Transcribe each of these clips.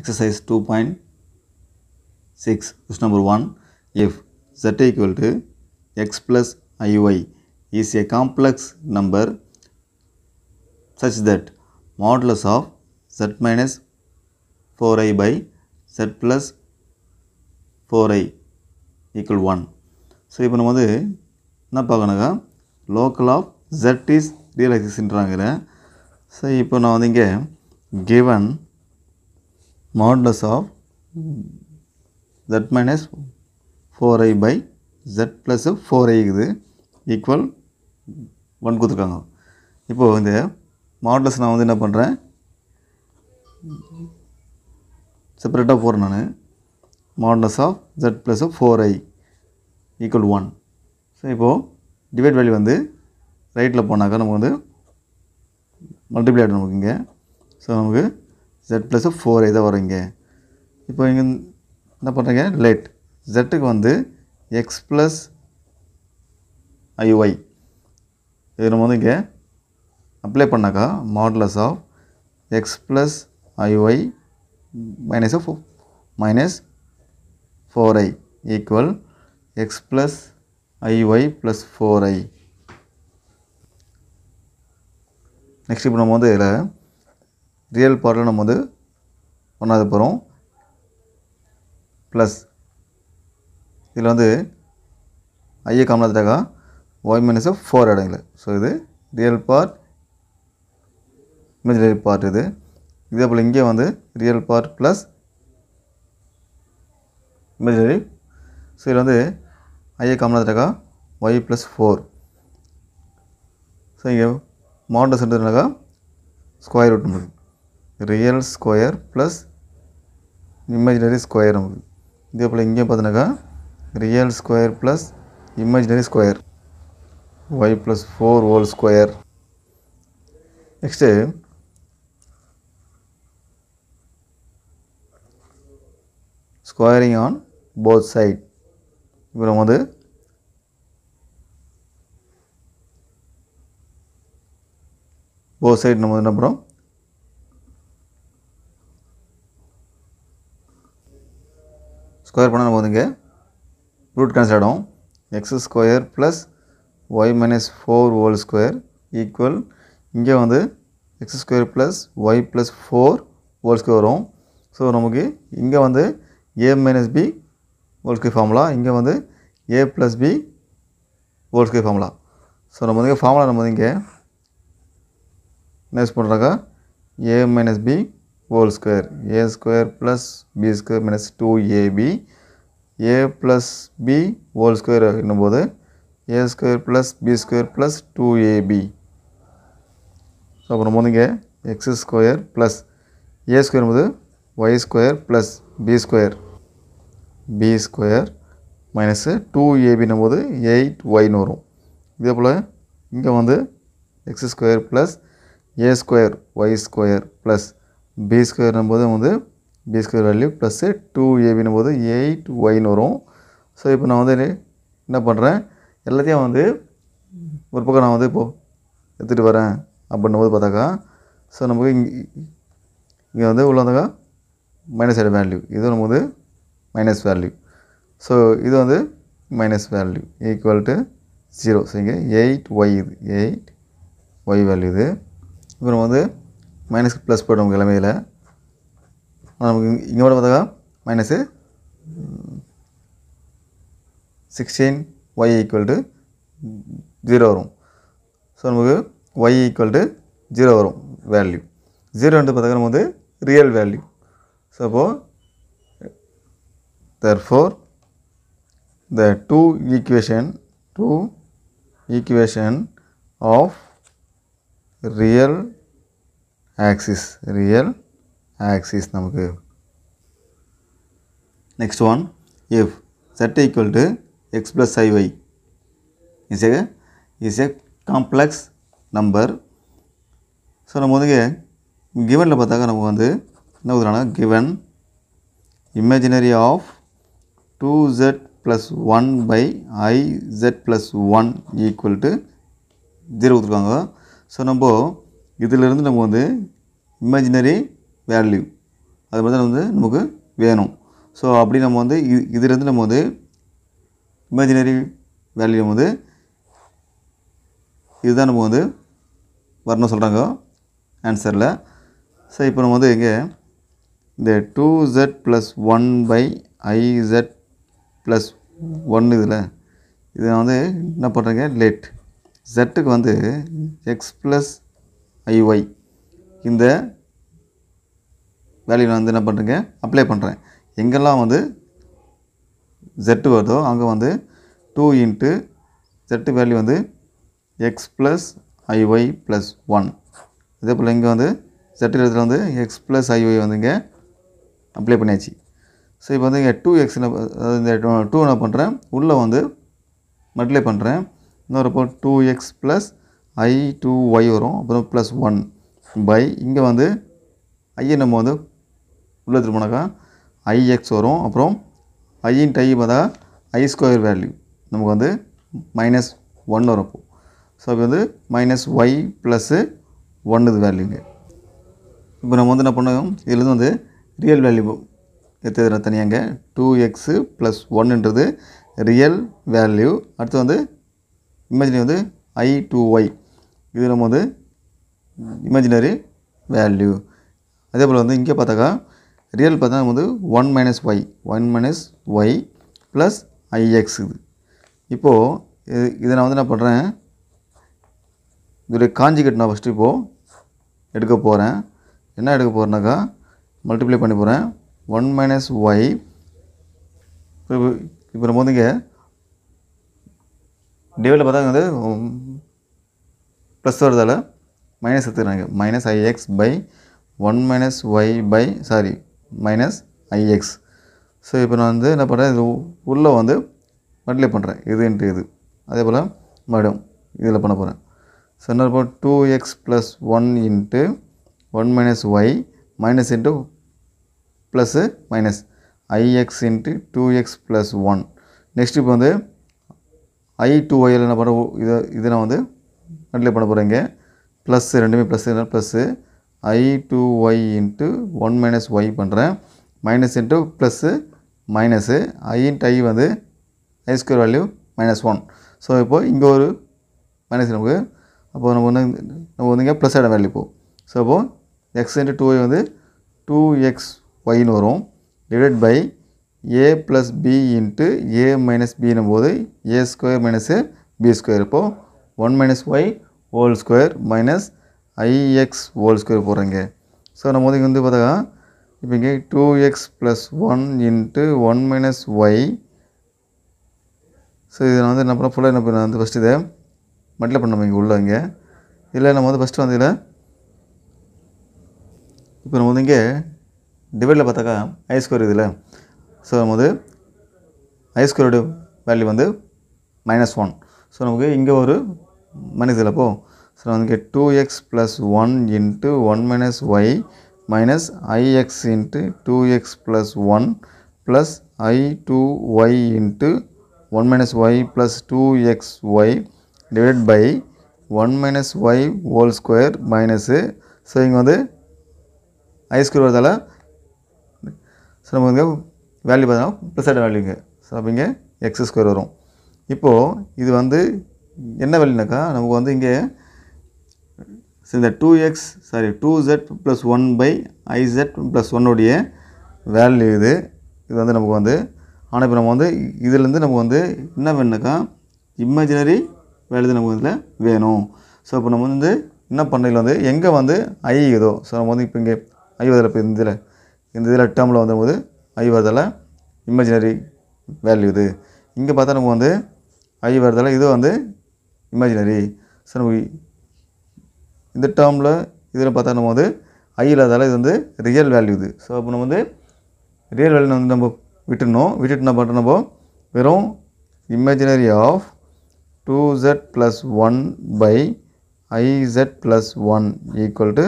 exercise 2.6 question number 1 if z equal to x plus iy is a complex number such that modulus of z minus 4i by z plus 4i equal 1 so இப்போ நம்ம வந்து என்ன பார்க்கணுக்கா local of z is real எக்ஸிஸ்ன்றாங்கிற so இப்போ நான் வந்து இங்கே given modulus of z minus 4i by z plus 4i இது ஈக்குவல் ஒன் கொடுத்துருக்காங்க இப்போது வந்து மாடலஸ் நான் வந்து என்ன பண்ணுறேன் செப்பரேட்டாக போகிறேன் நான் modulus of z plus four i equal one so இப்போது டிவைட் வேல்யூ வந்து ரைட்டில் போனாக்கா நமக்கு வந்து மல்டிப்ளை ஆகிடும் நமக்கு இங்கே ஸோ நமக்கு ஜெட் ப்ளஸ்ஸு ஃபோர் இதை வரும் இங்கே இப்போ இங்கே என்ன பண்ணுறீங்க லெட் ஜெட்டுக்கு வந்து எக்ஸ் ப்ளஸ் ஐஒய் இது நம்ம வந்து இங்கே அப்ளை பண்ணாக்கா modulus of x plus i y minus of minus four i equal x plus i y plus four i next இப்போ நம்ம வந்து இதில் ரியல் பார்ட்டில் நம்ம வந்து ஒன்றாவது போகிறோம் ப்ளஸ் இதில் வந்து ஐஏ காமனாத்தாக ஒய் மைனஸ் ஃபோர் இடங்கள் ஸோ இது ரியல் பார்ட் இமேஜினரி பார்ட் இது இதே போல் இங்கே வந்து real part plus imaginary so இதில் வந்து ஐஏ காமனாத்தாக ஒய் ப்ளஸ் ஃபோர் ஸோ இங்கே மாடஸ் எடுத்துனாக்கா square root real square plus imaginary square நமக்கு இதே போல் இங்கேயும் பார்த்தோன்னாக்கா real square plus imaginary square y plus four whole square next squaring on both side இப்போ வந்து போத் சைடு நம்ம என்ன ஸ்கொயர் பண்ணால் போதுங்க ரூட் கேன்சல் ஆடும் x square plus y minus four whole square equal இங்கே வந்து x square plus y plus four whole square வரும் ஸோ நமக்கு இங்கே வந்து a minus b whole square formula இங்கே வந்து a plus b whole square formula so நம்ம வந்து ஃபார்முலா நம்ம வந்து இங்கே என்ன யூஸ் பண்ணுறாக்கா a minus b whole square a square plus b square minus two a b a plus b whole square என்னும்போது a square plus b square plus two a b so அப்புறம் வந்து இங்கே x square plus a square போது y square plus b square b square minus two ஏபின்னும் போது eight ஒய்னு வரும் இதே போல் இங்கே வந்து x square plus a square y square plus b ஸ்கொயர்னும் போது வந்து b square value plus two ஏபின் போது எயிட் ஒய்னு வரும் ஸோ இப்போ நான் வந்து என்ன பண்ணுறேன் எல்லாத்தையும் வந்து ஒரு பக்கம் நான் வந்து இப்போ எடுத்துகிட்டு வரேன் அப்படின்னும் போது பார்த்தாக்கா ஸோ நமக்கு இங்கே இங்கே வந்து உள்ள வந்தாக்கா மைனஸ் ஆட் வேல்யூ இது நம்ம வந்து மைனஸ் வேல்யூ ஸோ இது வந்து minus value equal to zero so இங்கே எயிட் ஒய் இது எயிட் ஒய் வேல்யூ இது இப்போ நம்ம வந்து மைனஸ் ப்ளஸ் போய்டும் கிழமையில் நமக்கு இங்கே கூட பார்த்தா minus sixteen y equal to zero வரும் ஸோ நமக்கு ஒய் ஈக்குவல் டு ஜீரோ வரும் வேல்யூ ஜீரோன்ட்டு பார்த்தா நம்ம வந்து ரியல் வேல்யூ ஸோ அப்போது for the two equation two equation of real axis real axis நமக்கு next one if z equal to x plus i i y is a is a complex number so நம்ம வந்து கிவனில் பார்த்தாக்கா நமக்கு வந்து என்ன கொடுக்குறாங்க given imaginary of two z plus one by i z plus one equal to zero கொடுத்துருக்காங்க so நம்ம இதிலிருந்து நம்ம வந்து இமேஜினரி வேல்யூ அது மாதிரி தான் வந்து நமக்கு வேணும் ஸோ அப்படி நம்ம வந்து இது இதிலேருந்து நம்ம வந்து இமேஜினரி வேல்யூ நம்ம வந்து இதுதான் நம்ம வந்து வரணும் சொல்கிறாங்க ஆன்சரில் ஸோ இப்போ நம்ம வந்து இங்கே இந்த two z plus one by i z plus one இதில் இதை வந்து என்ன பண்ணுறேங்க லேட் ஜெட்டுக்கு வந்து எக்ஸ் ப்ளஸ் ஐஒய் இந்த வேல்யூ வந்து என்ன பண்ணுறேங்க அப்ளை பண்ணுறேன் எங்கெல்லாம் வந்து ஜெட்டு வருதோ அங்கே வந்து டூ இன்ட்டு ஜெட்டு வேல்யூ வந்து x plus i y plus one இதே போல் இங்கே வந்து ஜெட்டு இடத்துல வந்து எக்ஸ் ப்ளஸ் ஐஒய் வந்துங்க அப்ளை பண்ணியாச்சு ஸோ இப்போ வந்து இங்கே டூ எக்ஸ் என்ன இந்த டூ என்ன பண்ணுறேன் உள்ளே வந்து மட்டிலே பண்ணுறேன் இன்னொரு போ two x plus i two y வரும் அப்புறம் ப்ளஸ் ஒன் பை இங்கே வந்து ஐயை நம்ம வந்து உள்ளே ஐ எக்ஸ் வரும் அப்புறம் ஐயின் டை பார்த்தா ஐ ஸ்கொயர் வேல்யூ நமக்கு வந்து மைனஸ் ஒன் வரும் அப்போது ஸோ இப்போ வந்து மைனஸ் ஒய் ப்ளஸ்ஸு ஒன் இது வேல்யூங்க இப்போ நம்ம வந்து என்ன பண்ணோம் இதுலேருந்து வந்து ரியல் வேல்யூ எடுத்து தனியாங்க டூ எக்ஸு ப்ளஸ் ஒன்றுன்றது ரியல் வேல்யூ அடுத்து வந்து இமேஜினி வந்து ஐ டூ ஒய் இது நம்ம வந்து இமேஜினரி வேல்யூ அதே போல் வந்து இங்கே பார்த்தாக்கா ரியல் பார்த்தா நம்ம வந்து one minus y one minus y plus i x இது இப்போது இது இதை நான் வந்து என்ன பண்ணுறேன் இதோடைய காஞ்சிகட் நான் ஃபஸ்ட்டு இப்போது எடுக்க போகிறேன் என்ன எடுக்க போகிறேன்னாக்கா மல்டிப்ளை பண்ணி போகிறேன் ஒன் மைனஸ் ஒய் இப்போ நம்ம வந்து இங்கே டேவில் பார்த்தா வந்து ப்ளஸ் வருதால் மைனஸ் எடுத்துக்கிறாங்க minus i x by one minus y by sorry minus i x so இப்போ நான் வந்து என்ன பண்ணுறேன் இது உள்ளே வந்து மல்டிப்ளை பண்ணுறேன் இது இன்ட்டு இது அதே போல் மடம் இதில் பண்ண போகிறேன் ஸோ என்ன இருப்போம் two x plus one into one minus y minus into plus minus i x into two x plus one next இப்போ வந்து ஐ டூ ஒயில் என்ன பண்ணுறோம் இதை இதை நான் வந்து மல்டிப்ளை பண்ண போகிறீங்க ப்ளஸ்ஸு ரெண்டுமே plus plus i two y into one minus y பண்ணுறேன் minus into plus minus i into i வந்து i square value minus one so இப்போது இங்கே ஒரு மைனஸ் நமக்கு அப்போது நம்ம வந்து நம்ம வந்துங்க ப்ளஸ் ஆட வேல்யூ போ ஸோ அப்போது எக்ஸ் இன்ட்டு டூ ஒய் வந்து டூ எக்ஸ் ஒய்னு வரும் divide by a plus b into a minus பின்னும் போது a square minus b square இப்போது one minus y whole square minus i x whole square போடுறேங்க ஸோ நம்ம வந்து இங்கே வந்து பார்த்தா இப்போ இங்கே two x plus one into one minus y so இதில் வந்து என்ன பண்ணால் ஃபுல்லாக என்ன பண்ண வந்து ஃபஸ்ட்டு இதை மட்டில் பண்ண இங்கே உள்ள இங்கே இல்லை நம்ம வந்து ஃபஸ்ட்டு வந்து இதில் இப்போ நம்ம வந்து இங்கே டிவைடில் பார்த்தாக்கா ஐ ஸ்கொயர் இதில் ஸோ நம்ம வந்து ஐ ஸ்கொயரோட வேல்யூ வந்து மைனஸ் ஒன் ஸோ நமக்கு இங்கே ஒரு மன்னிச்சல போ சில வந்து two x plus one into one minus y minus i x into two x plus one plus i two y into one minus y plus two x y divide by one minus y whole square minus so இங்கே வந்து i square வரதால so நம்ம வந்து value பார்த்தோம்னா plus ஆட வேல்யூங்க so அப்படிங்க x square வரும் இப்போது இது வந்து என்ன வேல்யூனாக்கா நமக்கு வந்து இங்கே இந்த two x sorry two z plus one by z plus ஒன்னுடைய வேல்யூ இது இது வந்து நமக்கு வந்து ஆனால் இப்போ நம்ம வந்து இதுலேருந்து நமக்கு வந்து என்ன வேணுனாக்கா இமேஜினரி வேல்யூ நமக்கு இதில் வேணும் ஸோ இப்போ நம்ம வந்து என்ன பண்ணையில் வந்து எங்கே வந்து ஐ இதோ ஸோ நம்ம வந்து இப்போ இங்கே ஐ வரதில் இப்போ இந்த இதில் இந்த இதில் டேர்மில் வந்தபோது ஐ வரதில் இமேஜினரி வேல்யூ இது இங்கே பார்த்தா நம்ம வந்து ஐ வரதில் இது வந்து இமேஜினரி ஸோ நம்ம இந்த டேர்மில் இதில் பார்த்தா நம்ம வந்து ஐ இல்லாதால் இது வந்து ரியல் வேல்யூ இது ஸோ அப்போ நம்ம வந்து ரியல் வேல்யூ வந்து நம்ம விட்டுடணும் விட்டுட்டு என்ன பண்ணுறோம் நம்ம வெறும் imaginary of two z plus one by i z plus one equal to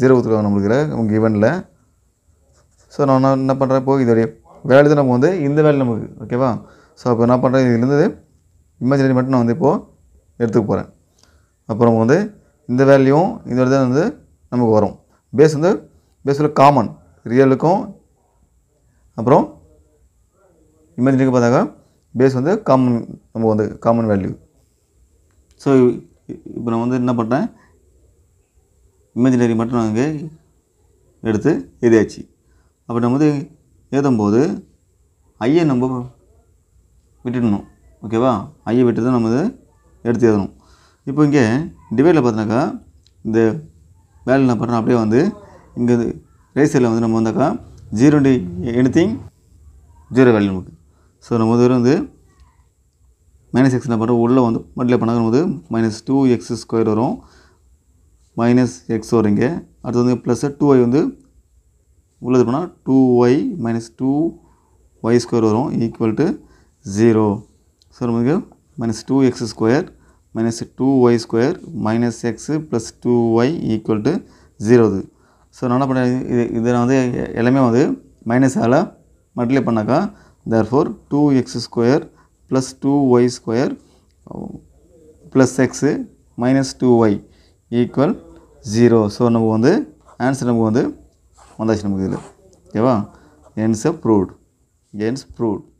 zero கொடுத்துருக்காங்க நம்மளுக்கு கிவனில் ஸோ நான் என்ன பண்ணுறேன் இப்போது இதோடைய வேல்யூ தான் நம்ம வந்து இந்த வேல்யூ நமக்கு ஓகேவா ஸோ அப்போ என்ன பண்ணுறேன் இதுலேருந்து இமேஜினரி மட்டும் நான் வந்து இப்போது எடுத்துக்க போகிறேன் அப்புறம் வந்து இந்த வேல்யூவும் இந்த தான் வந்து நமக்கு வரும் பேஸ் வந்து பேஸில் காமன் ரியலுக்கும் அப்புறம் இமேஜினுக்கு பார்த்தாக்கா பேஸ் வந்து காமன் நமக்கு வந்து காமன் வேல்யூ ஸோ இப்போ நான் வந்து என்ன பண்ணுறேன் இமேஜினரி மட்டும் நான் இங்கே எடுத்து எழுதியாச்சு அப்போ நம்ம வந்து போது ஐயை நம்ம விட்டுடணும் ஓகேவா ஐயை விட்டு தான் நம்ம எடுத்து எழுதணும் இப்போ இங்கே டிவைடில் பார்த்தினாக்கா இந்த வேல்யூ என்ன பண்ணுறோம் அப்படியே வந்து இங்கே ரேசியில் வந்து நம்ம வந்தாக்கா ஜீரோ டி எனித்திங் ஜீரோ வேல்யூ நமக்கு ஸோ நம்ம முதல்ல வந்து மைனஸ் எக்ஸ் என்ன பண்ணுறோம் உள்ளே வந்து மல்டிப்ளை பண்ணாக்கும்போது மைனஸ் டூ எக்ஸ் ஸ்கொயர் வரும் மைனஸ் எக்ஸ் வரும் இங்கே அடுத்து வந்து ப்ளஸ் டூ ஒய் வந்து உள்ளது பண்ணால் two y minus two y square வரும் ஈக்குவல் டு ஜீரோ ஸோ நமக்கு minus 2x square minus 2y square minus x plus 2y equal to 0 இது ஸோ நான் என்ன பண்ணேன் இது இதில் வந்து எல்லாமே வந்து மைனஸ் அல மல்டிப்ளை பண்ணாக்கா therefore two plus square plus two y square plus equal minus two y equal zero so நமக்கு வந்து ஆன்சர் நமக்கு வந்து வந்தாச்சு நமக்கு இதில் ஓகேவா என்ஸ் அ proved